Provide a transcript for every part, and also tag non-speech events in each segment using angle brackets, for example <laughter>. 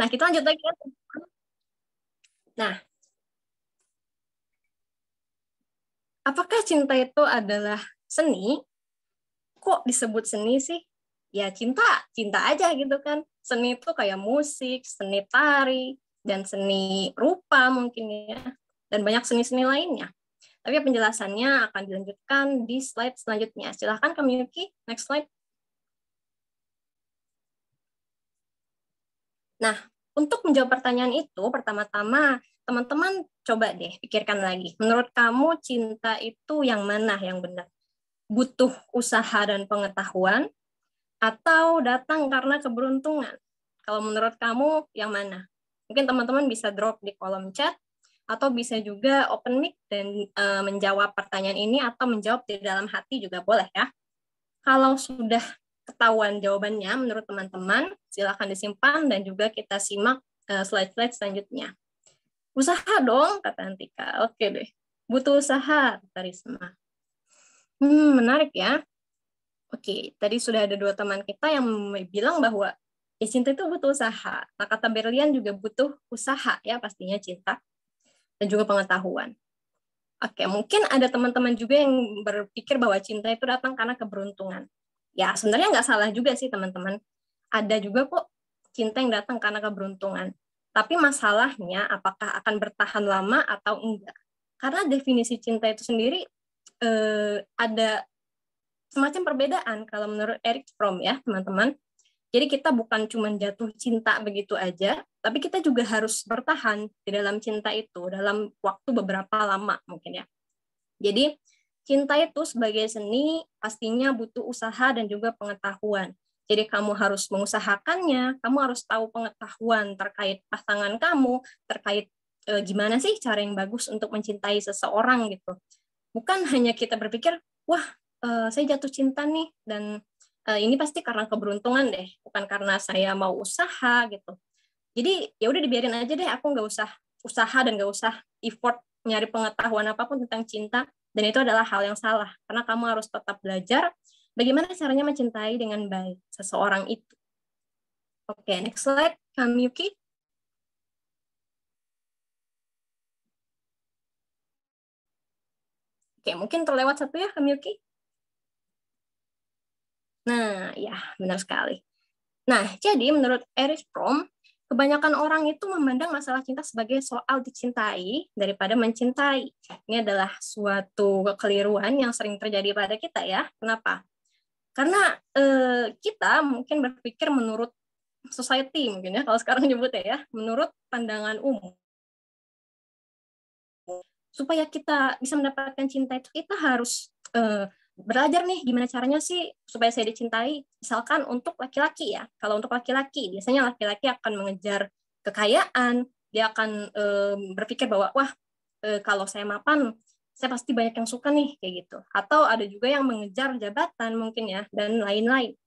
Nah, kita lanjut lagi. Ya. Nah, apakah cinta itu adalah seni? Kok disebut seni sih? Ya cinta, cinta aja gitu kan. Seni itu kayak musik, seni tari, dan seni rupa mungkin ya. Dan banyak seni-seni lainnya. Tapi penjelasannya akan dilanjutkan di slide selanjutnya. Silahkan kamu Yuki next slide. Nah, untuk menjawab pertanyaan itu, pertama-tama teman-teman coba deh pikirkan lagi. Menurut kamu cinta itu yang mana yang benar? Butuh usaha dan pengetahuan atau datang karena keberuntungan? Kalau menurut kamu yang mana? Mungkin teman-teman bisa drop di kolom chat atau bisa juga open mic dan e, menjawab pertanyaan ini atau menjawab di dalam hati juga boleh ya. Kalau sudah ketahuan jawabannya menurut teman-teman, silahkan disimpan dan juga kita simak eh, slide-slide selanjutnya. Usaha dong, kata Antika. Oke deh, butuh usaha, kata Risma. Hmm, menarik ya. Oke, tadi sudah ada dua teman kita yang bilang bahwa ya cinta itu butuh usaha. Nah, kata Berlian juga butuh usaha ya pastinya cinta dan juga pengetahuan. Oke, mungkin ada teman-teman juga yang berpikir bahwa cinta itu datang karena keberuntungan ya sebenarnya nggak salah juga sih teman-teman ada juga kok cinta yang datang karena keberuntungan tapi masalahnya apakah akan bertahan lama atau enggak karena definisi cinta itu sendiri eh, ada semacam perbedaan kalau menurut Eric Fromm ya teman-teman jadi kita bukan cuma jatuh cinta begitu aja, tapi kita juga harus bertahan di dalam cinta itu dalam waktu beberapa lama mungkin ya. Jadi cinta itu sebagai seni pastinya butuh usaha dan juga pengetahuan. Jadi kamu harus mengusahakannya, kamu harus tahu pengetahuan terkait pasangan kamu, terkait e, gimana sih cara yang bagus untuk mencintai seseorang gitu. Bukan hanya kita berpikir, wah e, saya jatuh cinta nih dan e, ini pasti karena keberuntungan deh, bukan karena saya mau usaha gitu. Jadi ya udah dibiarin aja deh, aku nggak usah usaha dan nggak usah effort nyari pengetahuan apapun tentang cinta dan itu adalah hal yang salah, karena kamu harus tetap belajar bagaimana caranya mencintai dengan baik seseorang itu. Oke, okay, next slide, kamiyuki Oke, okay, mungkin terlewat satu ya, kamiyuki Nah, ya, benar sekali. Nah, jadi menurut Erich Fromm, Kebanyakan orang itu memandang masalah cinta sebagai soal dicintai daripada mencintai. Ini adalah suatu kekeliruan yang sering terjadi pada kita ya. Kenapa? Karena eh, kita mungkin berpikir menurut society mungkin ya kalau sekarang nyebutnya ya, menurut pandangan umum supaya kita bisa mendapatkan cinta itu kita harus eh, belajar nih gimana caranya sih supaya saya dicintai misalkan untuk laki-laki ya kalau untuk laki-laki biasanya laki-laki akan mengejar kekayaan dia akan e, berpikir bahwa wah e, kalau saya mapan saya pasti banyak yang suka nih kayak gitu atau ada juga yang mengejar jabatan mungkin ya dan lain-lain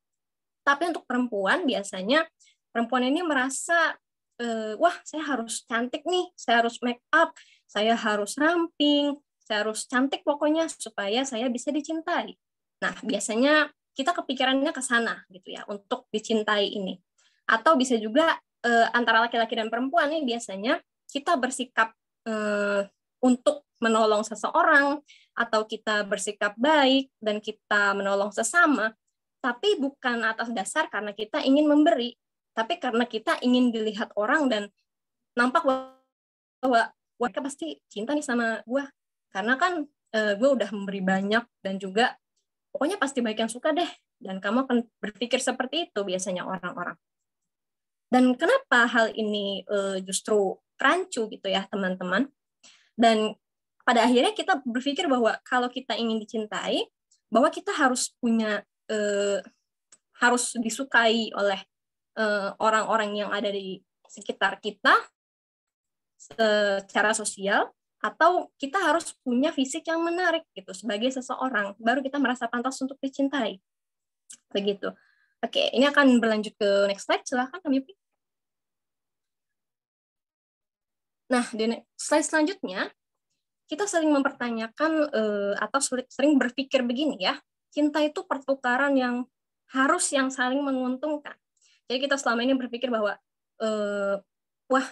tapi untuk perempuan biasanya perempuan ini merasa e, wah saya harus cantik nih saya harus make up saya harus ramping saya harus cantik pokoknya supaya saya bisa dicintai. Nah, biasanya kita kepikirannya ke sana gitu ya untuk dicintai ini. Atau bisa juga e, antara laki-laki dan perempuan ini biasanya kita bersikap e, untuk menolong seseorang atau kita bersikap baik dan kita menolong sesama, tapi bukan atas dasar karena kita ingin memberi, tapi karena kita ingin dilihat orang dan nampak bahwa mereka pasti cinta nih sama gue karena kan uh, gue udah memberi banyak dan juga pokoknya pasti baik yang suka deh dan kamu akan berpikir seperti itu biasanya orang-orang dan kenapa hal ini uh, justru rancu gitu ya teman-teman dan pada akhirnya kita berpikir bahwa kalau kita ingin dicintai bahwa kita harus punya uh, harus disukai oleh orang orang-orang yang ada di sekitar kita secara sosial atau kita harus punya fisik yang menarik gitu sebagai seseorang baru kita merasa pantas untuk dicintai begitu oke ini akan berlanjut ke next slide silahkan kami pilih. nah di slide selanjutnya kita sering mempertanyakan eh, atau sering berpikir begini ya cinta itu pertukaran yang harus yang saling menguntungkan jadi kita selama ini berpikir bahwa eh, wah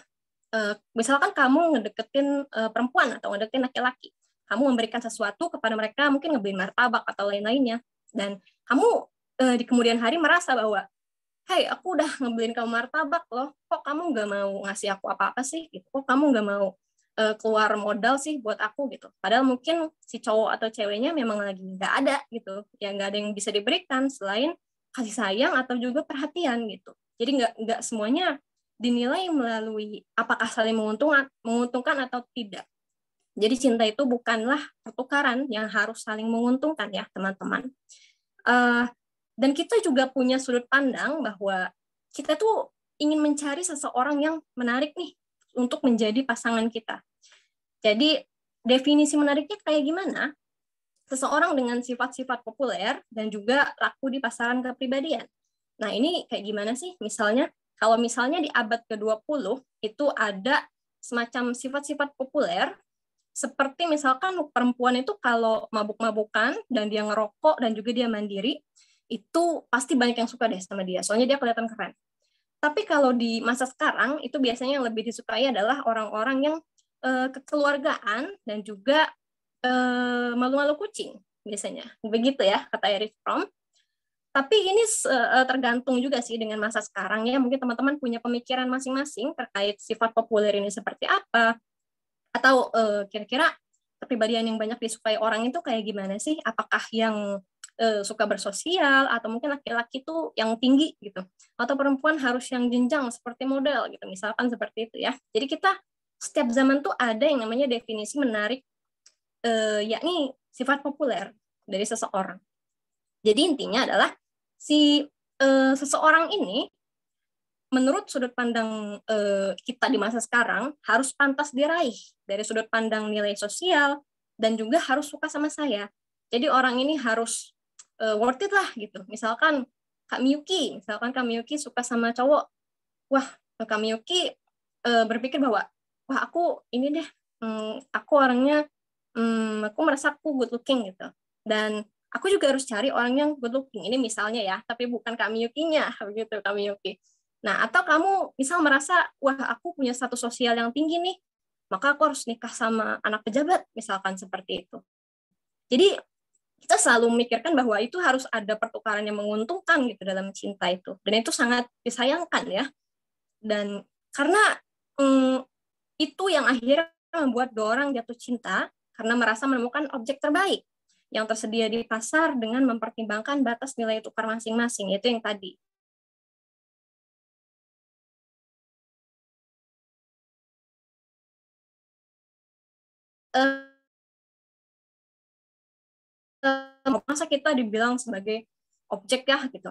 Eh, misalkan kamu ngedeketin eh, perempuan atau ngedeketin laki-laki, kamu memberikan sesuatu kepada mereka, mungkin ngebeli martabak atau lain-lainnya, dan kamu eh, di kemudian hari merasa bahwa, hey, aku udah ngebeliin kamu martabak loh, kok kamu nggak mau ngasih aku apa-apa sih, gitu, kok kamu nggak mau keluar modal sih buat aku gitu. Padahal mungkin si cowok atau ceweknya memang lagi nggak ada gitu, ya nggak ada yang bisa diberikan selain kasih sayang atau juga perhatian gitu. Jadi nggak nggak semuanya dinilai melalui apakah saling menguntungkan, menguntungkan atau tidak. Jadi cinta itu bukanlah pertukaran yang harus saling menguntungkan ya teman-teman. Uh, dan kita juga punya sudut pandang bahwa kita tuh ingin mencari seseorang yang menarik nih untuk menjadi pasangan kita. Jadi definisi menariknya kayak gimana? Seseorang dengan sifat-sifat populer dan juga laku di pasaran kepribadian. Nah ini kayak gimana sih? Misalnya kalau misalnya di abad ke-20 itu ada semacam sifat-sifat populer seperti misalkan perempuan itu kalau mabuk-mabukan dan dia ngerokok dan juga dia mandiri itu pasti banyak yang suka deh sama dia soalnya dia kelihatan keren tapi kalau di masa sekarang itu biasanya yang lebih disukai adalah orang-orang yang e, kekeluargaan dan juga malu eh, malu-malu kucing biasanya begitu ya kata Eric Fromm tapi ini eh, eh, tergantung juga sih dengan masa sekarang ya. Mungkin teman-teman punya pemikiran masing-masing terkait sifat populer ini seperti apa atau uh, kira-kira kepribadian yang banyak disukai orang itu kayak gimana sih? Apakah yang uh, suka bersosial atau mungkin laki-laki tuh yang tinggi gitu atau perempuan harus yang jenjang seperti model gitu misalkan seperti itu ya. Jadi kita setiap zaman tuh ada yang namanya definisi menarik uh, yakni sifat populer dari seseorang. Jadi intinya adalah si e, seseorang ini menurut sudut pandang e, kita di masa sekarang harus pantas diraih dari sudut pandang nilai sosial dan juga harus suka sama saya. Jadi orang ini harus e, worth it lah gitu. Misalkan Kak Miyuki, misalkan Kak Miyuki suka sama cowok. Wah, Kak Miyuki e, berpikir bahwa wah aku ini deh, hmm, aku orangnya hmm, aku merasa aku good looking gitu. Dan aku juga harus cari orang yang good looking ini misalnya ya tapi bukan kami yukinya begitu <laughs> kami yuki. nah atau kamu misal merasa wah aku punya status sosial yang tinggi nih maka aku harus nikah sama anak pejabat misalkan seperti itu jadi kita selalu memikirkan bahwa itu harus ada pertukaran yang menguntungkan gitu dalam cinta itu dan itu sangat disayangkan ya dan karena hmm, itu yang akhirnya membuat dua orang jatuh cinta karena merasa menemukan objek terbaik yang tersedia di pasar dengan mempertimbangkan batas nilai tukar masing-masing, yaitu yang tadi. Eh, masa kita dibilang sebagai objek ya gitu.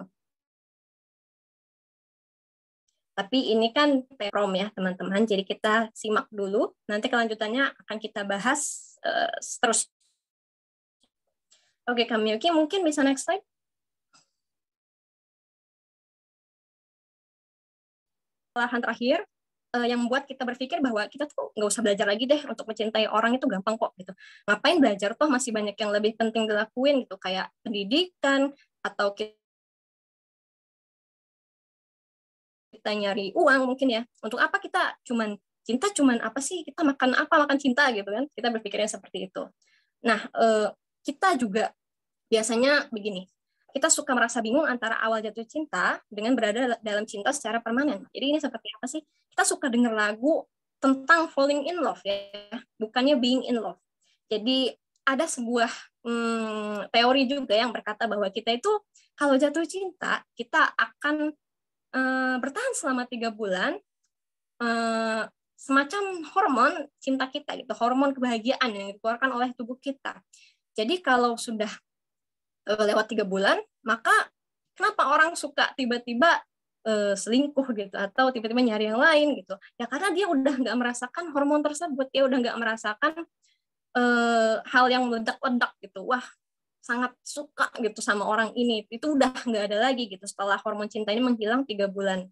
Tapi ini kan PROM ya teman-teman, jadi kita simak dulu. Nanti kelanjutannya akan kita bahas uh, eh, seterusnya. Oke, okay, Kamiyuki, mungkin bisa next slide. Pelahan terakhir, uh, yang membuat kita berpikir bahwa kita tuh nggak usah belajar lagi deh untuk mencintai orang itu gampang kok gitu. Ngapain belajar Tuh masih banyak yang lebih penting dilakuin gitu kayak pendidikan atau kita nyari uang mungkin ya. Untuk apa kita cuman cinta cuman apa sih kita makan apa makan cinta gitu kan. Kita berpikirnya seperti itu. Nah, eh, kita juga Biasanya begini, kita suka merasa bingung antara awal jatuh cinta dengan berada dalam cinta secara permanen. Jadi ini seperti apa sih? Kita suka dengar lagu tentang falling in love ya, bukannya being in love. Jadi ada sebuah hmm, teori juga yang berkata bahwa kita itu kalau jatuh cinta kita akan eh, bertahan selama tiga bulan eh, semacam hormon cinta kita gitu hormon kebahagiaan yang dikeluarkan oleh tubuh kita jadi kalau sudah Eh, lewat tiga bulan maka kenapa orang suka tiba-tiba uh, selingkuh gitu atau tiba-tiba nyari yang lain gitu ya karena dia udah nggak merasakan hormon tersebut dia udah nggak merasakan uh, hal yang meledak-ledak gitu wah sangat suka gitu sama orang ini itu udah nggak ada lagi gitu setelah hormon cinta ini menghilang tiga bulan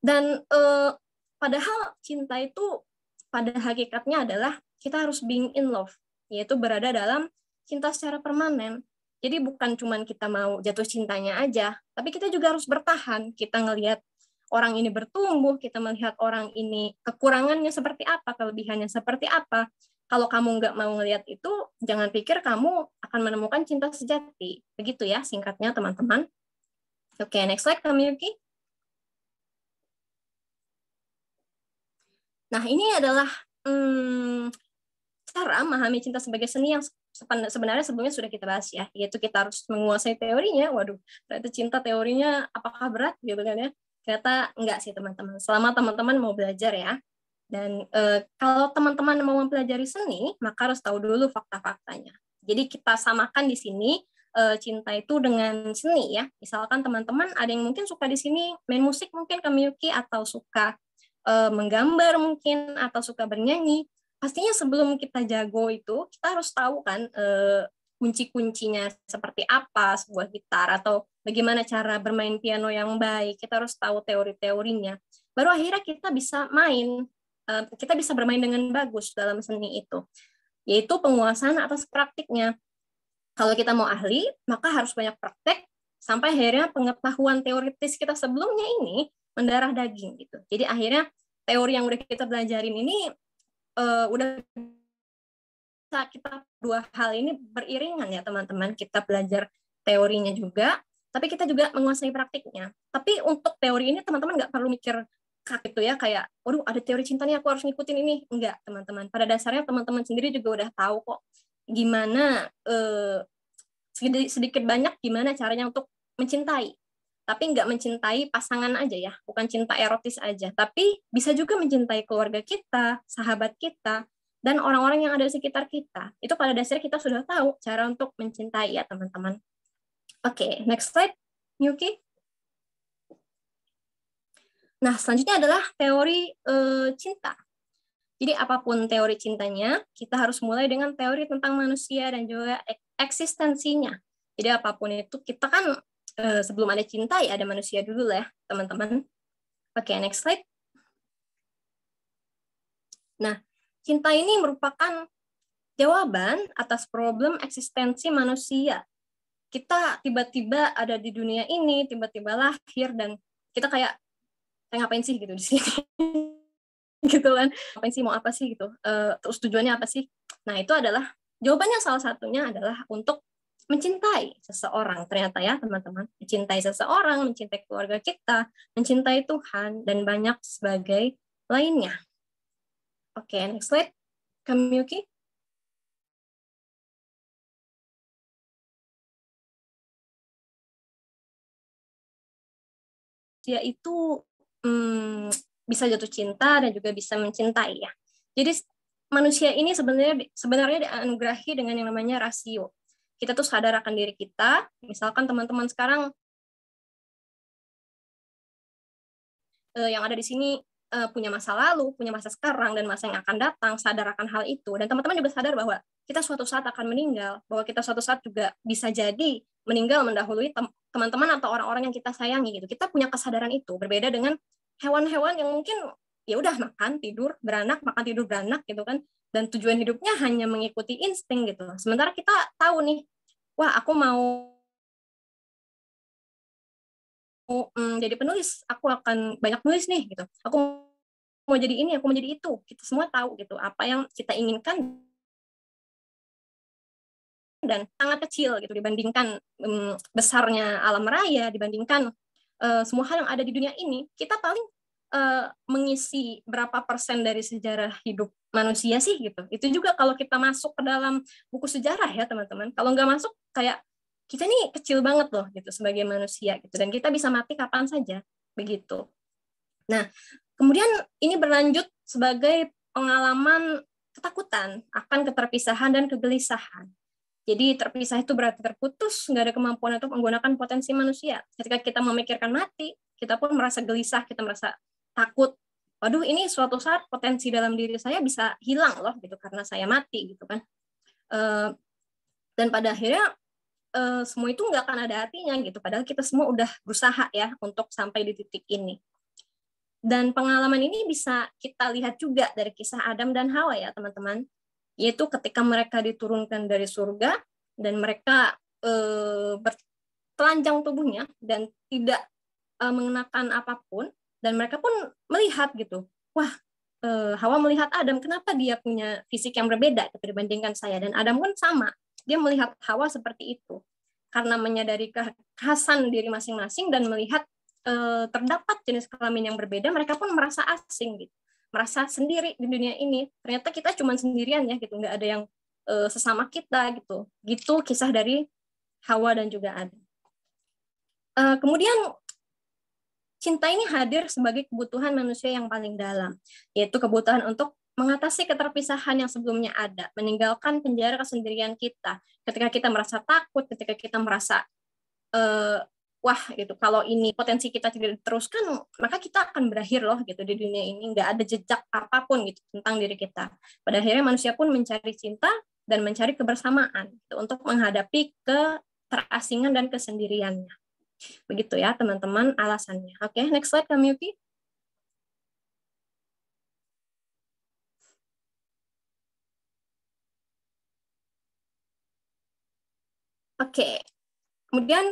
dan uh, padahal cinta itu pada hakikatnya adalah kita harus being in love yaitu berada dalam cinta secara permanen jadi bukan cuma kita mau jatuh cintanya aja, tapi kita juga harus bertahan. Kita ngelihat orang ini bertumbuh, kita melihat orang ini kekurangannya seperti apa, kelebihannya seperti apa. Kalau kamu nggak mau ngelihat itu, jangan pikir kamu akan menemukan cinta sejati. Begitu ya singkatnya teman-teman. Oke, okay, next slide Kami Yuki. Nah, ini adalah hmm, cara memahami cinta sebagai seni yang sebenarnya sebelumnya sudah kita bahas ya, yaitu kita harus menguasai teorinya. Waduh, ternyata cinta teorinya apakah berat gitu kan ya? Ternyata enggak sih teman-teman. Selama teman-teman mau belajar ya. Dan e, kalau teman-teman mau mempelajari seni, maka harus tahu dulu fakta-faktanya. Jadi kita samakan di sini e, cinta itu dengan seni ya. Misalkan teman-teman ada yang mungkin suka di sini main musik mungkin ke Miyuki atau suka eh, menggambar mungkin atau suka bernyanyi pastinya sebelum kita jago itu kita harus tahu kan eh, kunci-kuncinya seperti apa sebuah gitar atau bagaimana cara bermain piano yang baik kita harus tahu teori-teorinya baru akhirnya kita bisa main eh, kita bisa bermain dengan bagus dalam seni itu yaitu penguasaan atas praktiknya kalau kita mau ahli maka harus banyak praktek sampai akhirnya pengetahuan teoritis kita sebelumnya ini mendarah daging gitu jadi akhirnya teori yang udah kita belajarin ini uh, udah saat kita dua hal ini beriringan ya teman-teman kita belajar teorinya juga tapi kita juga menguasai praktiknya tapi untuk teori ini teman-teman nggak perlu mikir kak itu ya kayak waduh ada teori cinta nih aku harus ngikutin ini enggak teman-teman pada dasarnya teman-teman sendiri juga udah tahu kok gimana eh, sedikit banyak gimana caranya untuk mencintai tapi nggak mencintai pasangan aja ya, bukan cinta erotis aja, tapi bisa juga mencintai keluarga kita, sahabat kita, dan orang-orang yang ada di sekitar kita. Itu pada dasarnya kita sudah tahu cara untuk mencintai ya teman-teman. Oke, okay, next slide, Yuki. Nah, selanjutnya adalah teori e, cinta. Jadi apapun teori cintanya, kita harus mulai dengan teori tentang manusia dan juga eksistensinya. Jadi apapun itu, kita kan Eh, sebelum ada cinta ya ada manusia dulu lah ya, teman-teman. Oke okay, next slide. Nah cinta ini merupakan jawaban atas problem eksistensi manusia. Kita tiba-tiba ada di dunia ini, tiba-tiba lahir dan kita kayak saya ngapain sih gitu di sini. <laughs> gitu kan. Ngapain sih mau apa sih gitu. Eh, terus tujuannya apa sih? Nah, itu adalah jawabannya salah satunya adalah untuk mencintai seseorang ternyata ya teman-teman mencintai seseorang mencintai keluarga kita mencintai Tuhan dan banyak sebagai lainnya oke okay, next slide Kamiyuki dia itu hmm, bisa jatuh cinta dan juga bisa mencintai ya jadi manusia ini sebenarnya sebenarnya dianugerahi dengan yang namanya rasio kita tuh sadar akan diri kita. Misalkan teman-teman sekarang uh, yang ada di sini uh, punya masa lalu, punya masa sekarang, dan masa yang akan datang, sadar akan hal itu. Dan teman-teman juga sadar bahwa kita suatu saat akan meninggal, bahwa kita suatu saat juga bisa jadi meninggal mendahului teman-teman atau orang-orang yang kita sayangi gitu. Kita punya kesadaran itu, berbeda dengan hewan-hewan yang mungkin ya udah makan tidur beranak makan tidur beranak gitu kan dan tujuan hidupnya hanya mengikuti insting gitu sementara kita tahu nih wah aku mau mm, jadi penulis aku akan banyak nulis nih gitu aku mau jadi ini aku mau jadi itu kita gitu. semua tahu gitu apa yang kita inginkan dan sangat kecil gitu dibandingkan um, besarnya alam raya dibandingkan uh, semua hal yang ada di dunia ini kita paling uh, mengisi berapa persen dari sejarah hidup manusia sih gitu. Itu juga kalau kita masuk ke dalam buku sejarah ya teman-teman. Kalau nggak masuk kayak kita nih kecil banget loh gitu sebagai manusia gitu dan kita bisa mati kapan saja begitu. Nah, kemudian ini berlanjut sebagai pengalaman ketakutan akan keterpisahan dan kegelisahan. Jadi terpisah itu berarti terputus, nggak ada kemampuan untuk menggunakan potensi manusia. Ketika kita memikirkan mati, kita pun merasa gelisah, kita merasa takut waduh ini suatu saat potensi dalam diri saya bisa hilang loh gitu karena saya mati gitu kan eh, dan pada akhirnya eh, semua itu nggak akan ada artinya gitu padahal kita semua udah berusaha ya untuk sampai di titik ini dan pengalaman ini bisa kita lihat juga dari kisah Adam dan Hawa ya teman-teman yaitu ketika mereka diturunkan dari surga dan mereka eh, bertelanjang tubuhnya dan tidak mengenakan apapun dan mereka pun melihat gitu wah eh, Hawa melihat Adam kenapa dia punya fisik yang berbeda gitu dibandingkan saya dan Adam pun sama dia melihat Hawa seperti itu karena menyadari kekhasan diri masing-masing dan melihat eh, terdapat jenis kelamin yang berbeda mereka pun merasa asing gitu merasa sendiri di dunia ini ternyata kita cuma sendirian ya gitu nggak ada yang eh, sesama kita gitu gitu kisah dari Hawa dan juga Adam. kemudian cinta ini hadir sebagai kebutuhan manusia yang paling dalam, yaitu kebutuhan untuk mengatasi keterpisahan yang sebelumnya ada, meninggalkan penjara kesendirian kita. Ketika kita merasa takut, ketika kita merasa uh, wah gitu, kalau ini potensi kita tidak diteruskan, maka kita akan berakhir loh gitu di dunia ini nggak ada jejak apapun gitu tentang diri kita. Pada akhirnya manusia pun mencari cinta dan mencari kebersamaan gitu, untuk menghadapi keterasingan dan kesendiriannya. Begitu ya teman-teman alasannya. Oke, okay, next slide Kamiyuki. Oke, okay. kemudian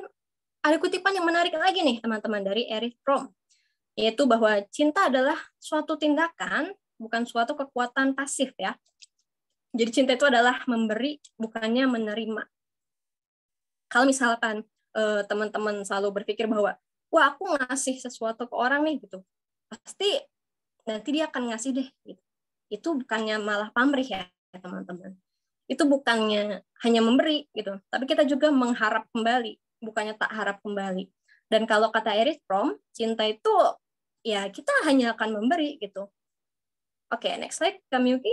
ada kutipan yang menarik lagi nih teman-teman dari Eric Fromm, yaitu bahwa cinta adalah suatu tindakan, bukan suatu kekuatan pasif ya. Jadi cinta itu adalah memberi, bukannya menerima. Kalau misalkan uh, teman-teman selalu berpikir bahwa wah aku ngasih sesuatu ke orang nih gitu pasti nanti dia akan ngasih deh gitu. itu bukannya malah pamrih ya teman-teman itu bukannya hanya memberi gitu tapi kita juga mengharap kembali bukannya tak harap kembali dan kalau kata Eric Fromm cinta itu ya kita hanya akan memberi gitu oke okay, next slide Kamiyuki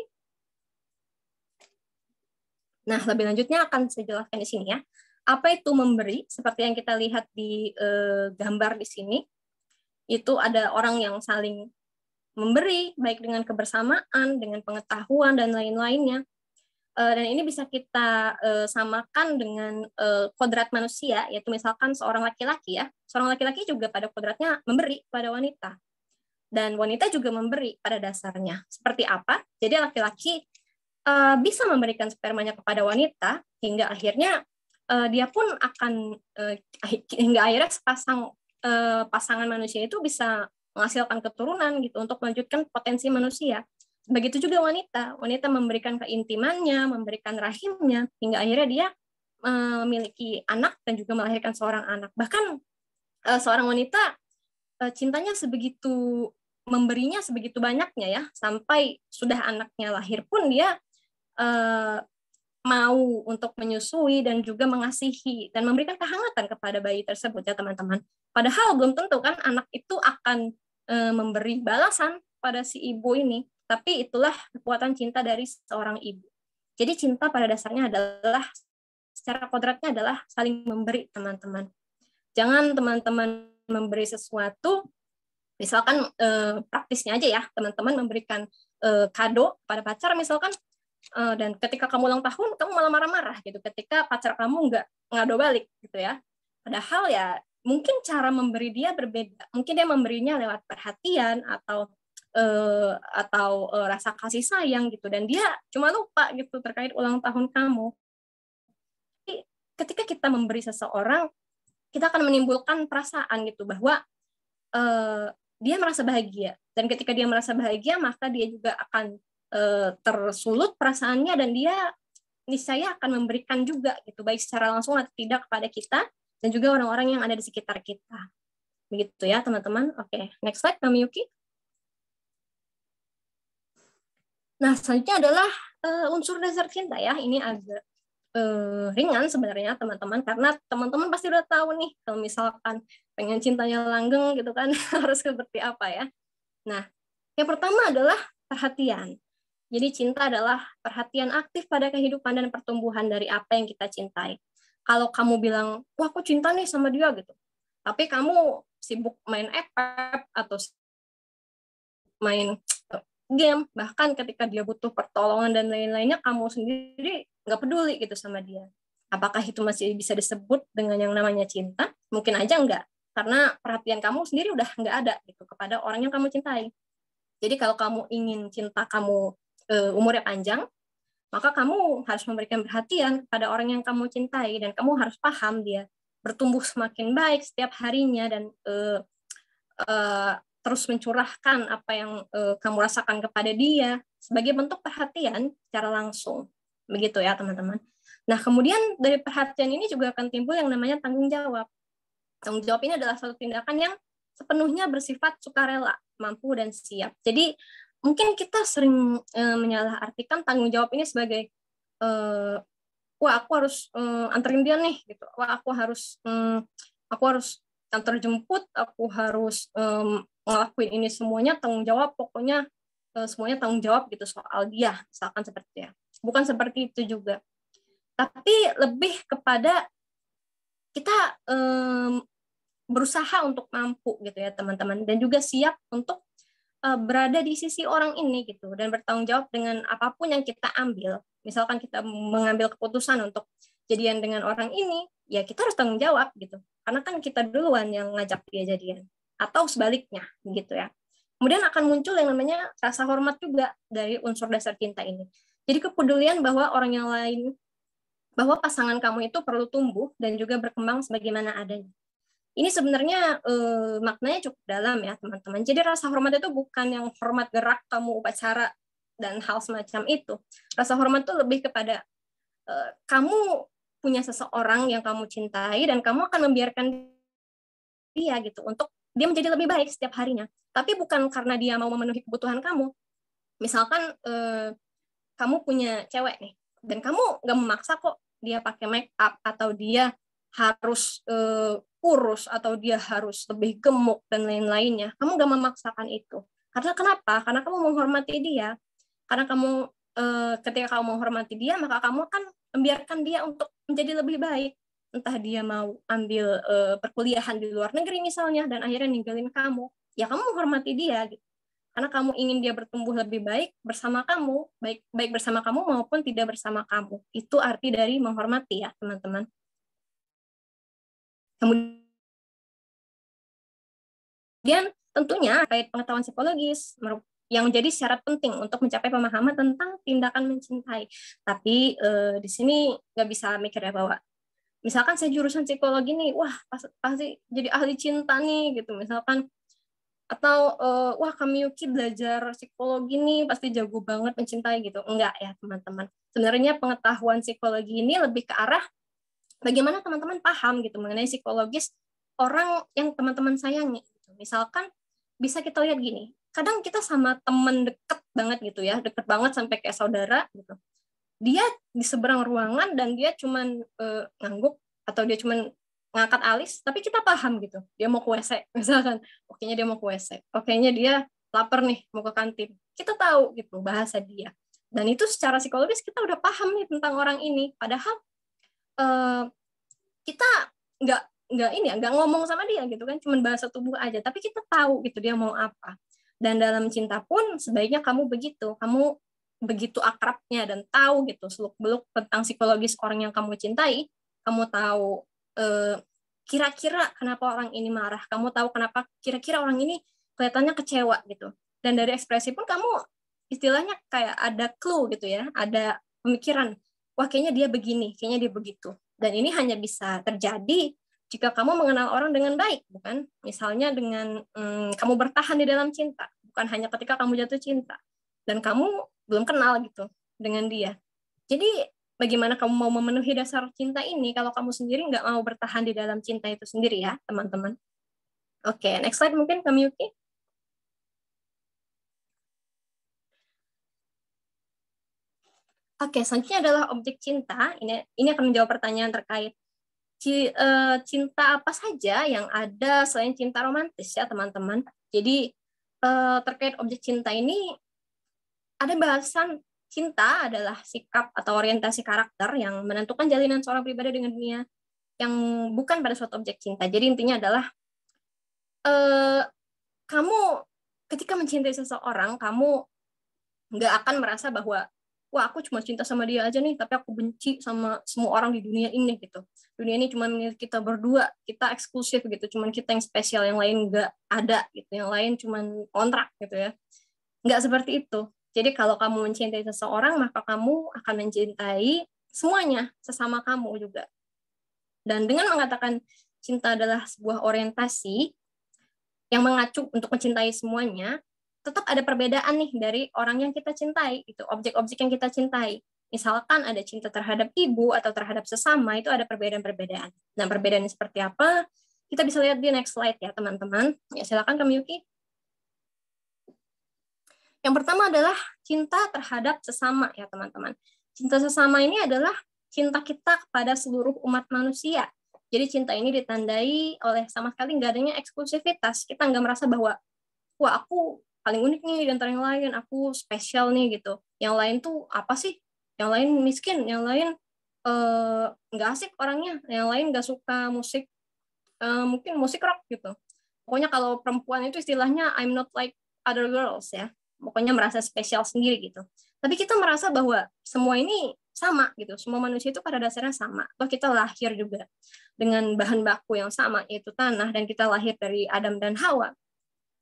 nah lebih lanjutnya akan saya jelaskan di sini ya apa itu memberi? Seperti yang kita lihat di eh, gambar di sini, itu ada orang yang saling memberi, baik dengan kebersamaan, dengan pengetahuan, dan lain-lainnya. Eh, dan ini bisa kita eh, samakan dengan eh, kodrat manusia, yaitu misalkan seorang laki-laki ya. Seorang laki-laki juga pada kodratnya memberi pada wanita dan wanita juga memberi pada dasarnya. Seperti apa? Jadi laki-laki uh, bisa memberikan spermanya kepada wanita hingga akhirnya uh, dia pun akan uh, hingga akhirnya sepasang uh, pasangan manusia itu bisa menghasilkan keturunan gitu untuk melanjutkan potensi manusia. Begitu juga wanita, wanita memberikan keintimannya, memberikan rahimnya hingga akhirnya dia memiliki anak dan juga melahirkan seorang anak. Bahkan seorang wanita cintanya sebegitu memberinya sebegitu banyaknya ya sampai sudah anaknya lahir pun dia mau untuk menyusui dan juga mengasihi dan memberikan kehangatan kepada bayi tersebut ya teman-teman. Padahal belum tentu kan anak itu akan e, memberi balasan pada si ibu ini, tapi itulah kekuatan cinta dari seorang ibu. Jadi cinta pada dasarnya adalah secara kodratnya adalah saling memberi teman-teman. Jangan teman-teman memberi sesuatu, misalkan e, praktisnya aja ya teman-teman memberikan e, kado pada pacar misalkan Eh, dan ketika kamu ulang tahun kamu malah marah-marah gitu ketika pacar kamu nggak ngado balik gitu ya padahal ya mungkin cara memberi dia berbeda mungkin dia memberinya lewat perhatian atau uh, atau uh, rasa kasih sayang gitu dan dia cuma lupa gitu terkait ulang tahun kamu Jadi, ketika kita memberi seseorang kita akan menimbulkan perasaan gitu bahwa uh, dia merasa bahagia dan ketika dia merasa bahagia maka dia juga akan Eh, tersulut perasaannya dan dia niscaya akan memberikan juga gitu baik secara langsung atau tidak kepada kita dan juga orang-orang yang ada di sekitar kita. Begitu ya teman-teman. Oke, next slide kami Yuki. Nah, selanjutnya adalah uh, unsur dasar cinta ya. Ini agak uh, ringan sebenarnya teman-teman karena teman-teman pasti udah tahu nih kalau misalkan pengen cintanya langgeng gitu kan <laughs> harus seperti apa ya. Nah, yang pertama adalah perhatian. Jadi cinta adalah perhatian aktif pada kehidupan dan pertumbuhan dari apa yang kita cintai. Kalau kamu bilang, wah aku cinta nih sama dia gitu, tapi kamu sibuk main app atau main game, bahkan ketika dia butuh pertolongan dan lain-lainnya, kamu sendiri nggak peduli gitu sama dia. Apakah itu masih bisa disebut dengan yang namanya cinta? Mungkin aja enggak, karena perhatian kamu sendiri udah nggak ada gitu kepada orang yang kamu cintai. Jadi kalau kamu ingin cinta kamu uh, umurnya panjang, maka kamu harus memberikan perhatian kepada orang yang kamu cintai dan kamu harus paham dia bertumbuh semakin baik setiap harinya dan uh, uh, terus mencurahkan apa yang uh, kamu rasakan kepada dia sebagai bentuk perhatian secara langsung. Begitu ya, teman-teman. Nah, kemudian dari perhatian ini juga akan timbul yang namanya tanggung jawab. Tanggung jawab ini adalah suatu tindakan yang sepenuhnya bersifat sukarela, mampu dan siap. Jadi mungkin kita sering e, eh, menyalahartikan tanggung jawab ini sebagai e, wah aku harus e, anterin dia nih gitu wah aku harus e, aku harus antar jemput aku harus e, ngelakuin ini semuanya tanggung jawab pokoknya e, semuanya tanggung jawab gitu soal dia misalkan seperti ya bukan seperti itu juga tapi lebih kepada kita e, berusaha untuk mampu gitu ya teman-teman dan juga siap untuk Eh, berada di sisi orang ini gitu dan bertanggung jawab dengan apapun yang kita ambil. Misalkan kita mengambil keputusan untuk jadian dengan orang ini, ya kita harus tanggung jawab gitu. Karena kan kita duluan yang ngajak dia jadian atau sebaliknya gitu ya. Kemudian akan muncul yang namanya rasa hormat juga dari unsur dasar cinta ini. Jadi kepedulian bahwa orang yang lain bahwa pasangan kamu itu perlu tumbuh dan juga berkembang sebagaimana adanya ini sebenarnya eh, maknanya cukup dalam ya teman-teman. Jadi rasa hormat itu bukan yang hormat gerak kamu upacara dan hal semacam itu. Rasa hormat itu lebih kepada eh, kamu punya seseorang yang kamu cintai dan kamu akan membiarkan dia gitu untuk dia menjadi lebih baik setiap harinya. Tapi bukan karena dia mau memenuhi kebutuhan kamu. Misalkan eh, kamu punya cewek nih dan kamu gak memaksa kok dia pakai make up atau dia harus uh, kurus atau dia harus lebih gemuk dan lain-lainnya. Kamu gak memaksakan itu. Karena kenapa? Karena kamu menghormati dia. Karena kamu uh, ketika kamu menghormati dia, maka kamu akan membiarkan dia untuk menjadi lebih baik. Entah dia mau ambil uh, perkuliahan di luar negeri misalnya dan akhirnya ninggalin kamu, ya kamu menghormati dia gitu karena kamu ingin dia bertumbuh lebih baik bersama kamu, baik baik bersama kamu maupun tidak bersama kamu. Itu arti dari menghormati ya, teman-teman. Kemudian tentunya pengetahuan psikologis yang menjadi syarat penting untuk mencapai pemahaman tentang tindakan mencintai. Tapi eh, di sini nggak bisa mikir ya bahwa misalkan saya jurusan psikologi nih, wah pasti jadi ahli cinta nih gitu misalkan atau eh, wah kami Yuki belajar psikologi nih pasti jago banget mencintai gitu. Enggak ya teman-teman. Sebenarnya pengetahuan psikologi ini lebih ke arah bagaimana teman-teman paham gitu mengenai psikologis orang yang teman-teman sayangi gitu. misalkan bisa kita lihat gini kadang kita sama teman deket banget gitu ya deket banget sampai kayak saudara gitu dia di seberang ruangan dan dia cuman uh, ngangguk atau dia cuman ngangkat alis tapi kita paham gitu dia mau ke WC <laughs> misalkan oke dia mau ke WC oke dia lapar nih mau ke kantin kita tahu gitu bahasa dia dan itu secara psikologis kita udah paham nih tentang orang ini padahal uh, kita nggak nggak ini ya nggak ngomong sama dia gitu kan cuman bahasa tubuh aja tapi kita tahu gitu dia mau apa dan dalam cinta pun sebaiknya kamu begitu kamu begitu akrabnya dan tahu gitu seluk beluk tentang psikologis orang yang kamu cintai kamu tahu kira eh, kira-kira kenapa orang ini marah kamu tahu kenapa kira-kira orang ini kelihatannya kecewa gitu dan dari ekspresi pun kamu istilahnya kayak ada clue gitu ya ada pemikiran wah kayaknya dia begini, kayaknya dia begitu. Dan ini hanya bisa terjadi jika kamu mengenal orang dengan baik, bukan? Misalnya dengan hmm, kamu bertahan di dalam cinta, bukan hanya ketika kamu jatuh cinta dan kamu belum kenal gitu dengan dia. Jadi bagaimana kamu mau memenuhi dasar cinta ini kalau kamu sendiri nggak mau bertahan di dalam cinta itu sendiri ya, teman-teman. Oke, okay, next slide mungkin Kami Yuki. Oke, selanjutnya adalah objek cinta. Ini ini akan menjawab pertanyaan terkait eh, cinta apa saja yang ada selain cinta romantis ya teman-teman. Jadi eh, terkait objek cinta ini ada bahasan cinta adalah sikap atau orientasi karakter yang menentukan jalinan seorang pribadi dengan dunia yang bukan pada suatu objek cinta. Jadi intinya adalah eh, kamu ketika mencintai seseorang kamu nggak akan merasa bahwa wah aku cuma cinta sama dia aja nih tapi aku benci sama semua orang di dunia ini gitu dunia ini cuma milik kita berdua kita eksklusif gitu cuma kita yang spesial yang lain nggak ada gitu yang lain cuma kontrak gitu ya nggak seperti itu jadi kalau kamu mencintai seseorang maka kamu akan mencintai semuanya sesama kamu juga dan dengan mengatakan cinta adalah sebuah orientasi yang mengacu untuk mencintai semuanya tetap ada perbedaan nih dari orang yang kita cintai itu objek-objek yang kita cintai misalkan ada cinta terhadap ibu atau terhadap sesama itu ada perbedaan-perbedaan. Nah, perbedaan seperti apa? Kita bisa lihat di next slide ya, teman-teman. Ya, silakan kamu Yuki. Yang pertama adalah cinta terhadap sesama ya, teman-teman. Cinta sesama ini adalah cinta kita kepada seluruh umat manusia. Jadi cinta ini ditandai oleh sama sekali nggak adanya eksklusivitas. Kita nggak merasa bahwa, wah aku paling unik nih di antara yang lain aku spesial nih gitu yang lain tuh apa sih yang lain miskin yang lain eh, nggak uh, asik orangnya yang lain nggak suka musik uh, mungkin musik rock gitu pokoknya kalau perempuan itu istilahnya I'm not like other girls ya pokoknya merasa spesial sendiri gitu tapi kita merasa bahwa semua ini sama gitu semua manusia itu pada dasarnya sama toh kita lahir juga dengan bahan baku yang sama yaitu tanah dan kita lahir dari Adam dan Hawa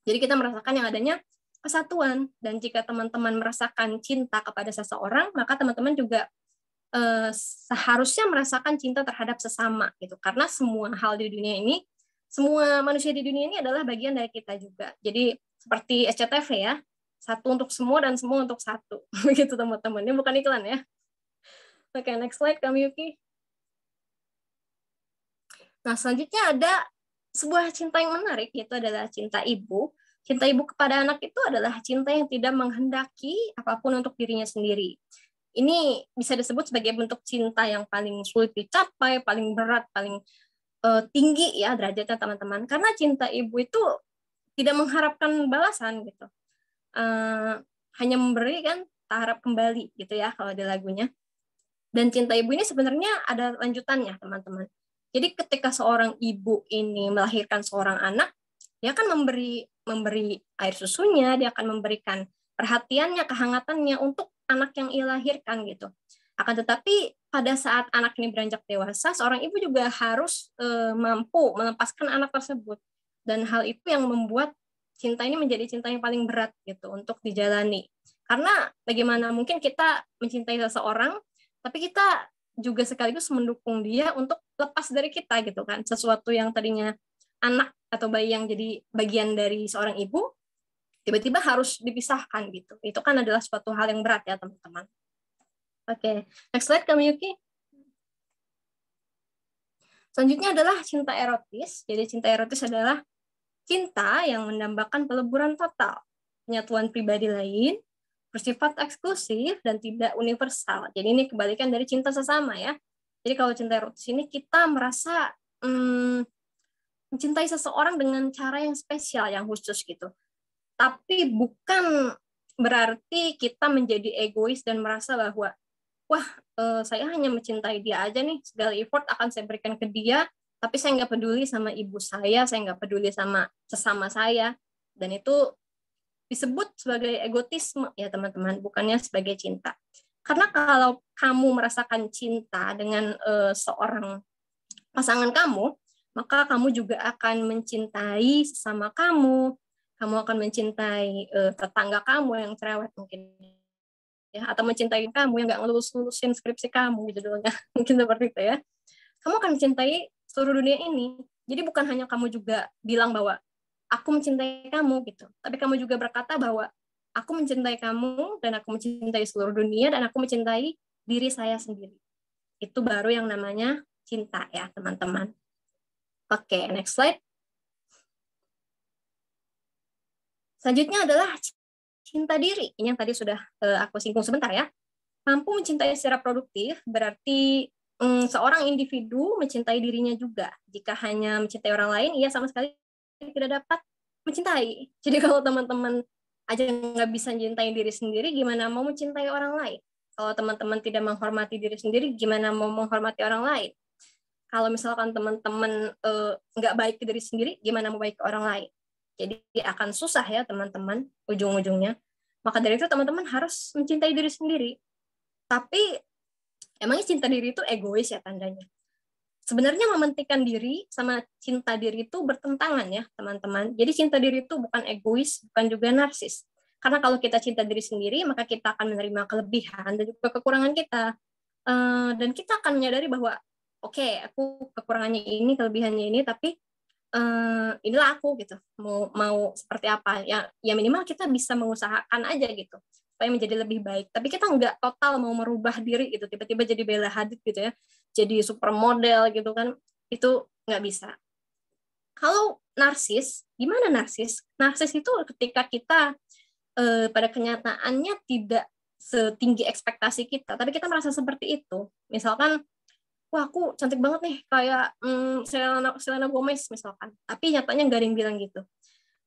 jadi kita merasakan yang adanya kesatuan dan jika teman-teman merasakan cinta kepada seseorang, maka teman-teman juga eh, seharusnya merasakan cinta terhadap sesama gitu. Karena semua hal di dunia ini, semua manusia di dunia ini adalah bagian dari kita juga. Jadi seperti SCTV ya, satu untuk semua dan semua untuk satu. Begitu <laughs> teman-teman. Ini bukan iklan ya. Oke, okay, next slide Kamiyuki. Yuki. Nah, selanjutnya ada sebuah cinta yang menarik yaitu adalah cinta ibu. Cinta ibu kepada anak itu adalah cinta yang tidak menghendaki apapun untuk dirinya sendiri. Ini bisa disebut sebagai bentuk cinta yang paling sulit dicapai, paling berat, paling uh, tinggi ya derajatnya teman-teman. Karena cinta ibu itu tidak mengharapkan balasan gitu. Uh, hanya memberi kan tak harap kembali gitu ya kalau ada lagunya. Dan cinta ibu ini sebenarnya ada lanjutannya teman-teman. Jadi ketika seorang ibu ini melahirkan seorang anak, dia akan memberi memberi air susunya, dia akan memberikan perhatiannya, kehangatannya untuk anak yang ia lahirkan gitu. Akan tetapi pada saat anak ini beranjak dewasa, seorang ibu juga harus e, mampu melepaskan anak tersebut. Dan hal itu yang membuat cinta ini menjadi cinta yang paling berat gitu untuk dijalani. Karena bagaimana mungkin kita mencintai seseorang tapi kita juga sekaligus mendukung dia untuk lepas dari kita gitu kan sesuatu yang tadinya anak atau bayi yang jadi bagian dari seorang ibu tiba-tiba harus dipisahkan gitu itu kan adalah suatu hal yang berat ya teman-teman oke okay. next slide kami Yuki selanjutnya adalah cinta erotis jadi cinta erotis adalah cinta yang mendambakan peleburan total penyatuan pribadi lain bersifat eksklusif dan tidak universal. Jadi ini kebalikan dari cinta sesama ya. Jadi kalau cinta erotis ini kita merasa hmm, mencintai seseorang dengan cara yang spesial, yang khusus gitu. Tapi bukan berarti kita menjadi egois dan merasa bahwa wah eh, saya hanya mencintai dia aja nih segala effort akan saya berikan ke dia tapi saya nggak peduli sama ibu saya saya nggak peduli sama sesama saya dan itu disebut sebagai egotisme ya teman-teman, bukannya sebagai cinta. Karena kalau kamu merasakan cinta dengan uh, seorang pasangan kamu, maka kamu juga akan mencintai sesama kamu, kamu akan mencintai uh, tetangga kamu yang cerewet mungkin ya atau mencintai kamu yang nggak lulus lulusin skripsi kamu gitu judulnya <laughs> mungkin seperti itu ya kamu akan mencintai seluruh dunia ini jadi bukan hanya kamu juga bilang bahwa aku mencintai kamu gitu. Tapi kamu juga berkata bahwa aku mencintai kamu dan aku mencintai seluruh dunia dan aku mencintai diri saya sendiri. Itu baru yang namanya cinta ya, teman-teman. Oke, okay, next slide. Selanjutnya adalah cinta diri. Ini yang tadi sudah eh, aku singgung sebentar ya. Mampu mencintai secara produktif berarti mm, seorang individu mencintai dirinya juga. Jika hanya mencintai orang lain, ia sama sekali tidak dapat mencintai. Jadi kalau teman-teman aja nggak bisa mencintai diri sendiri, gimana mau mencintai orang lain? Kalau teman-teman tidak menghormati diri sendiri, gimana mau menghormati orang lain? Kalau misalkan teman-teman -teman, eh, nggak baik ke diri sendiri, gimana mau baik ke orang lain? Jadi akan susah ya teman-teman ujung-ujungnya. Maka dari itu teman-teman harus mencintai diri sendiri. Tapi emangnya cinta diri itu egois ya tandanya? sebenarnya mementingkan diri sama cinta diri itu bertentangan ya teman-teman. Jadi cinta diri itu bukan egois, bukan juga narsis. Karena kalau kita cinta diri sendiri, maka kita akan menerima kelebihan dan juga kekurangan kita. Eh, dan kita akan menyadari bahwa, oke, okay, aku kekurangannya ini, kelebihannya ini, tapi eh, inilah aku gitu. Mau mau seperti apa? Ya, ya minimal kita bisa mengusahakan aja gitu supaya menjadi lebih baik. Tapi kita nggak total mau merubah diri gitu, tiba-tiba jadi Bella Hadid gitu ya, jadi supermodel gitu kan, itu nggak bisa. Kalau narsis, gimana narsis? Narsis itu ketika kita eh, pada kenyataannya tidak setinggi ekspektasi kita, tapi kita merasa seperti itu. Misalkan, wah aku cantik banget nih, kayak mm, Selena, Selena Gomez misalkan. Tapi nyatanya nggak ada yang bilang gitu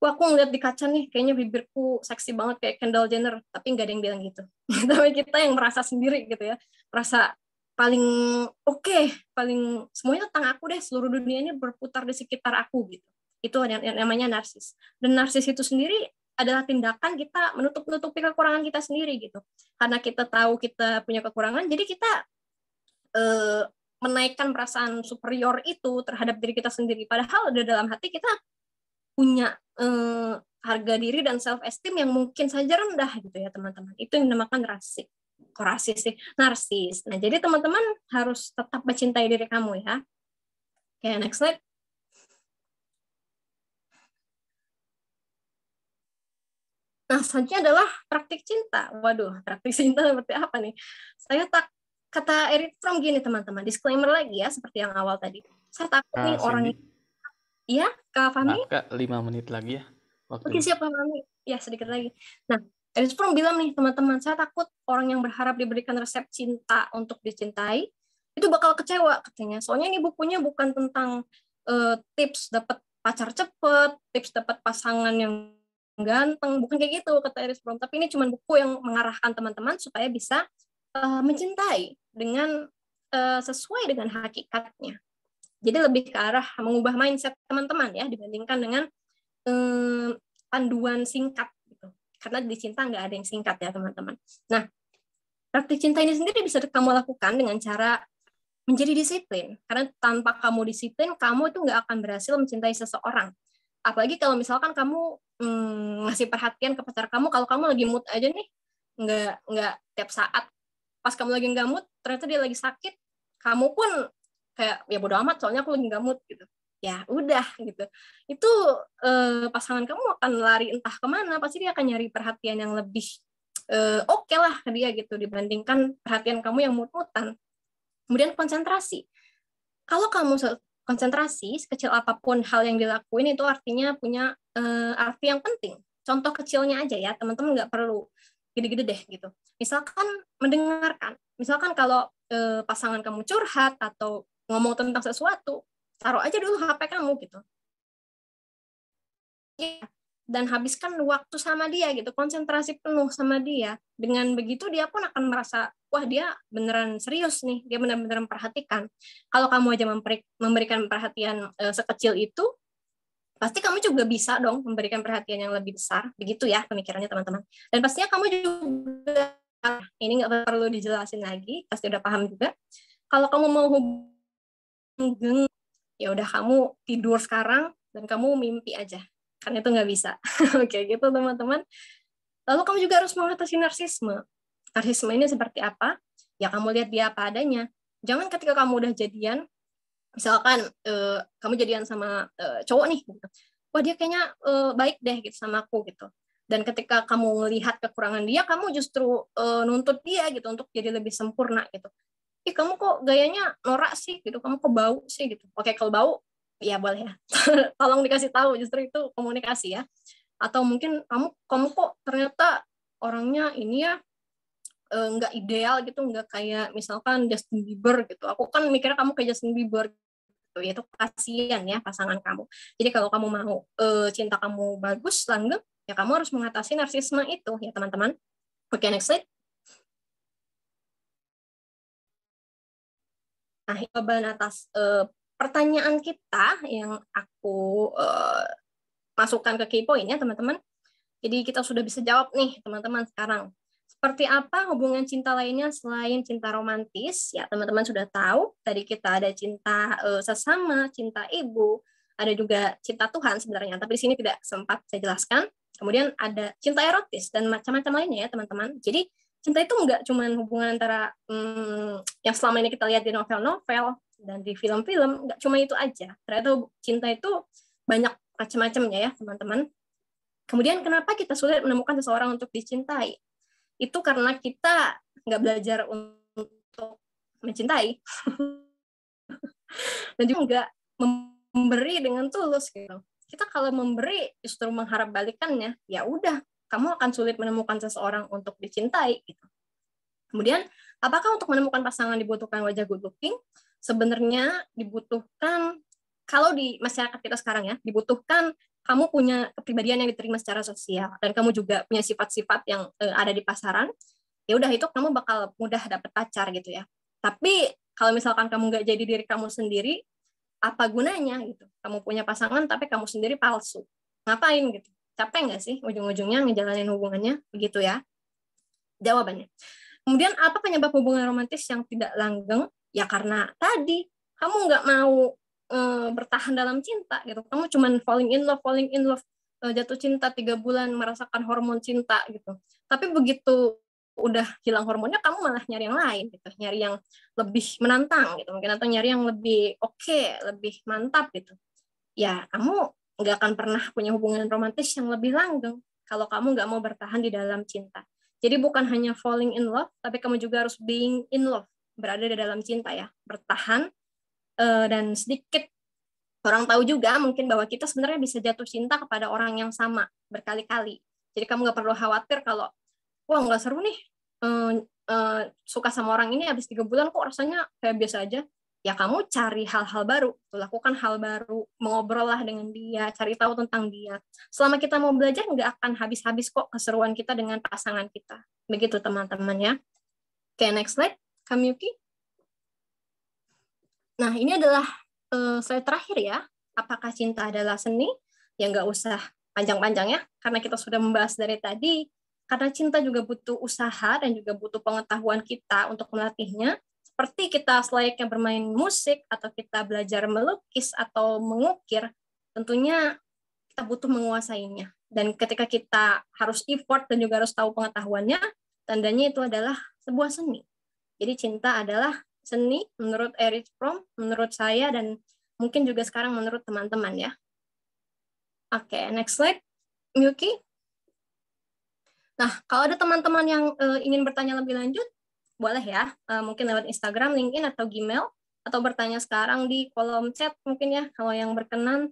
wah aku ngeliat di kaca nih kayaknya bibirku seksi banget kayak Kendall Jenner tapi nggak ada yang bilang gitu <laughs> tapi kita yang merasa sendiri gitu ya merasa paling oke okay, paling semuanya tentang aku deh seluruh dunia ini berputar di sekitar aku gitu itu yang, yang namanya narsis dan narsis itu sendiri adalah tindakan kita menutup-nutupi kekurangan kita sendiri gitu karena kita tahu kita punya kekurangan jadi kita eh, menaikkan perasaan superior itu terhadap diri kita sendiri padahal udah dalam hati kita punya eh, harga diri dan self esteem yang mungkin saja rendah gitu ya teman-teman itu yang dinamakan rasis korasis sih narsis nah jadi teman-teman harus tetap mencintai diri kamu ya oke okay, next slide Nah, selanjutnya adalah praktik cinta. Waduh, praktik cinta seperti apa nih? Saya tak kata Eric Fromm gini teman-teman, disclaimer lagi ya seperti yang awal tadi. Saya takut nah, nih ah, orang Iya, Kak Fahmi? Maaf, Kak, lima menit lagi ya. Waktu Oke, siap Kak Fahmi. Ya, sedikit lagi. Nah, Iris Prum bilang nih, teman-teman, saya takut orang yang berharap diberikan resep cinta untuk dicintai, itu bakal kecewa katanya. Soalnya ini bukunya bukan tentang uh, tips dapat pacar cepet, tips dapat pasangan yang ganteng, bukan kayak gitu kata Iris Prum. Tapi ini cuma buku yang mengarahkan teman-teman supaya bisa uh, mencintai dengan uh, sesuai dengan hakikatnya jadi lebih ke arah mengubah mindset teman-teman ya dibandingkan dengan eh, panduan singkat gitu. Karena di cinta nggak ada yang singkat ya teman-teman. Nah, praktik cinta ini sendiri bisa kamu lakukan dengan cara menjadi disiplin. Karena tanpa kamu disiplin, kamu itu nggak akan berhasil mencintai seseorang. Apalagi kalau misalkan kamu hmm, ngasih perhatian ke pacar kamu, kalau kamu lagi mood aja nih, nggak nggak tiap saat. Pas kamu lagi nggak mood, ternyata dia lagi sakit, kamu pun kayak ya bodo amat soalnya aku lagi nggak mood gitu ya udah gitu itu eh, pasangan kamu akan lari entah kemana pasti dia akan nyari perhatian yang lebih eh, oke okay lah dia gitu dibandingkan perhatian kamu yang mut-mutan kemudian konsentrasi kalau kamu konsentrasi sekecil apapun hal yang dilakuin itu artinya punya eh, arti yang penting contoh kecilnya aja ya teman-teman nggak perlu gede-gede deh gitu misalkan mendengarkan misalkan kalau eh, pasangan kamu curhat atau ngomong tentang sesuatu, taruh aja dulu HP kamu gitu. Ya, dan habiskan waktu sama dia gitu, konsentrasi penuh sama dia. Dengan begitu dia pun akan merasa, wah dia beneran serius nih, dia benar-benar memperhatikan. Kalau kamu aja memberikan perhatian e, sekecil itu, pasti kamu juga bisa dong memberikan perhatian yang lebih besar. Begitu ya pemikirannya teman-teman. Dan pastinya kamu juga ini nggak perlu dijelasin lagi, pasti udah paham juga. Kalau kamu mau hubungi ngeng ya udah kamu tidur sekarang dan kamu mimpi aja karena itu nggak bisa <laughs> oke gitu teman-teman lalu kamu juga harus mengatasi narsisme narsisme ini seperti apa ya kamu lihat dia apa adanya jangan ketika kamu udah jadian misalkan eh, kamu jadian sama eh, cowok nih gitu. wah dia kayaknya eh, baik deh gitu sama aku gitu dan ketika kamu melihat kekurangan dia kamu justru eh, nuntut dia gitu untuk jadi lebih sempurna gitu ih kamu kok gayanya norak sih gitu kamu kok bau sih gitu oke kalau bau ya boleh ya <laughs> tolong dikasih tahu justru itu komunikasi ya atau mungkin kamu kamu kok ternyata orangnya ini ya eh, nggak e, ideal gitu nggak kayak misalkan Justin Bieber gitu aku kan mikirnya kamu kayak Justin Bieber gitu ya itu kasihan ya pasangan kamu jadi kalau kamu mau e, cinta kamu bagus langgeng ya kamu harus mengatasi narsisme itu ya teman-teman oke okay, next slide Nah, jawaban atas uh, pertanyaan kita yang aku uh, masukkan ke key ya, teman-teman. Jadi kita sudah bisa jawab nih, teman-teman sekarang. Seperti apa hubungan cinta lainnya selain cinta romantis? Ya, teman-teman sudah tahu. Tadi kita ada cinta uh, sesama, cinta ibu, ada juga cinta Tuhan sebenarnya, tapi di sini tidak sempat saya jelaskan. Kemudian ada cinta erotis dan macam-macam lainnya ya, teman-teman. Jadi cinta itu nggak cuma hubungan antara hmm, yang selama ini kita lihat di novel-novel dan di film-film nggak cuma itu aja ternyata cinta itu banyak macam-macamnya ya teman-teman kemudian kenapa kita sulit menemukan seseorang untuk dicintai itu karena kita nggak belajar untuk mencintai <laughs> dan juga nggak memberi dengan tulus gitu kita kalau memberi justru mengharap balikannya ya udah kamu akan sulit menemukan seseorang untuk dicintai. Gitu. Kemudian, apakah untuk menemukan pasangan dibutuhkan wajah good looking? Sebenarnya dibutuhkan, kalau di masyarakat kita sekarang ya, dibutuhkan kamu punya kepribadian yang diterima secara sosial dan kamu juga punya sifat-sifat yang eh, ada di pasaran ya udah itu kamu bakal mudah dapet pacar gitu ya tapi kalau misalkan kamu nggak jadi diri kamu sendiri apa gunanya gitu kamu punya pasangan tapi kamu sendiri palsu ngapain gitu Capek nggak sih ujung-ujungnya ngejalanin hubungannya? Begitu ya. Jawabannya. Kemudian apa penyebab hubungan romantis yang tidak langgeng? Ya karena tadi kamu nggak mau e, bertahan dalam cinta gitu. Kamu cuman falling in love, falling in love, e, jatuh cinta tiga bulan, merasakan hormon cinta gitu. Tapi begitu udah hilang hormonnya kamu malah nyari yang lain gitu nyari yang lebih menantang gitu mungkin atau nyari yang lebih oke okay, lebih mantap gitu ya kamu nggak akan pernah punya hubungan romantis yang lebih langgeng kalau kamu nggak mau bertahan di dalam cinta. Jadi bukan hanya falling in love, tapi kamu juga harus being in love, berada di dalam cinta ya, bertahan eh, dan sedikit orang tahu juga mungkin bahwa kita sebenarnya bisa jatuh cinta kepada orang yang sama berkali-kali. Jadi kamu nggak perlu khawatir kalau wah nggak seru nih eh, eh, suka sama orang ini habis tiga bulan kok rasanya kayak biasa aja ya kamu cari hal-hal baru, lakukan hal baru, mengobrol lah dengan dia, cari tahu tentang dia. Selama kita mau belajar, nggak akan habis-habis kok keseruan kita dengan pasangan kita. Begitu teman-teman ya. Oke, okay, next slide, Kamyuki. Nah, ini adalah uh, slide terakhir ya. Apakah cinta adalah seni? Ya nggak usah panjang-panjang ya, karena kita sudah membahas dari tadi. Karena cinta juga butuh usaha dan juga butuh pengetahuan kita untuk melatihnya seperti kita selayaknya bermain musik atau kita belajar melukis atau mengukir, tentunya kita butuh menguasainya. Dan ketika kita harus effort dan juga harus tahu pengetahuannya, tandanya itu adalah sebuah seni. Jadi cinta adalah seni menurut Erich Fromm, menurut saya dan mungkin juga sekarang menurut teman-teman ya. Oke, okay, next slide. Yuki. Nah, kalau ada teman-teman yang uh, ingin bertanya lebih lanjut, boleh ya, uh, mungkin lewat Instagram, LinkedIn, atau Gmail, atau bertanya sekarang di kolom chat mungkin ya, kalau yang berkenan.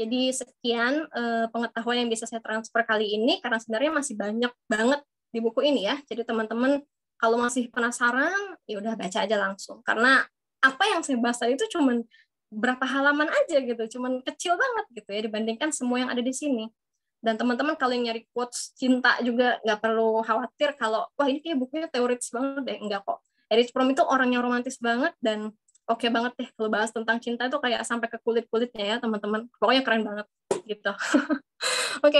Jadi sekian uh, pengetahuan yang bisa saya transfer kali ini, karena sebenarnya masih banyak banget di buku ini ya. Jadi teman-teman kalau masih penasaran, ya udah baca aja langsung. Karena apa yang saya bahas tadi itu cuman berapa halaman aja gitu, cuman kecil banget gitu ya dibandingkan semua yang ada di sini dan teman-teman kalau yang nyari quotes cinta juga nggak perlu khawatir kalau wah ini kayak bukunya teoritis banget deh enggak kok Erich Prom itu orang yang romantis banget dan oke okay banget deh kalau bahas tentang cinta itu kayak sampai ke kulit kulitnya ya teman-teman pokoknya keren banget gitu <laughs> oke